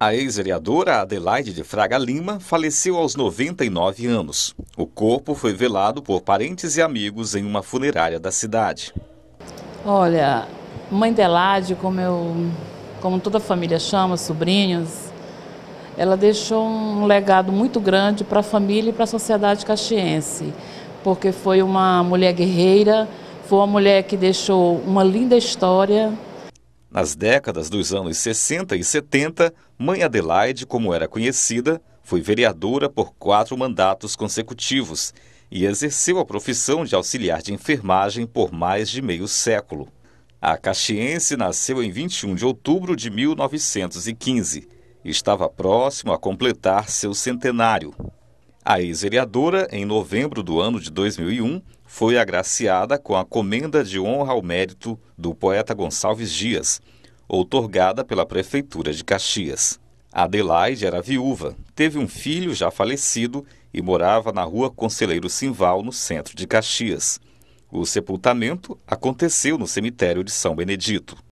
A ex-vereadora Adelaide de Fraga Lima faleceu aos 99 anos. O corpo foi velado por parentes e amigos em uma funerária da cidade. Olha, mãe Adelaide, como eu, como toda família chama, sobrinhos, ela deixou um legado muito grande para a família e para a sociedade caxiense, porque foi uma mulher guerreira, foi uma mulher que deixou uma linda história nas décadas dos anos 60 e 70, Mãe Adelaide, como era conhecida, foi vereadora por quatro mandatos consecutivos e exerceu a profissão de auxiliar de enfermagem por mais de meio século. A caxiense nasceu em 21 de outubro de 1915 estava próximo a completar seu centenário. A ex-vereadora, em novembro do ano de 2001, foi agraciada com a Comenda de Honra ao Mérito do poeta Gonçalves Dias, outorgada pela Prefeitura de Caxias. Adelaide era viúva, teve um filho já falecido e morava na rua Conselheiro Simval, no centro de Caxias. O sepultamento aconteceu no cemitério de São Benedito.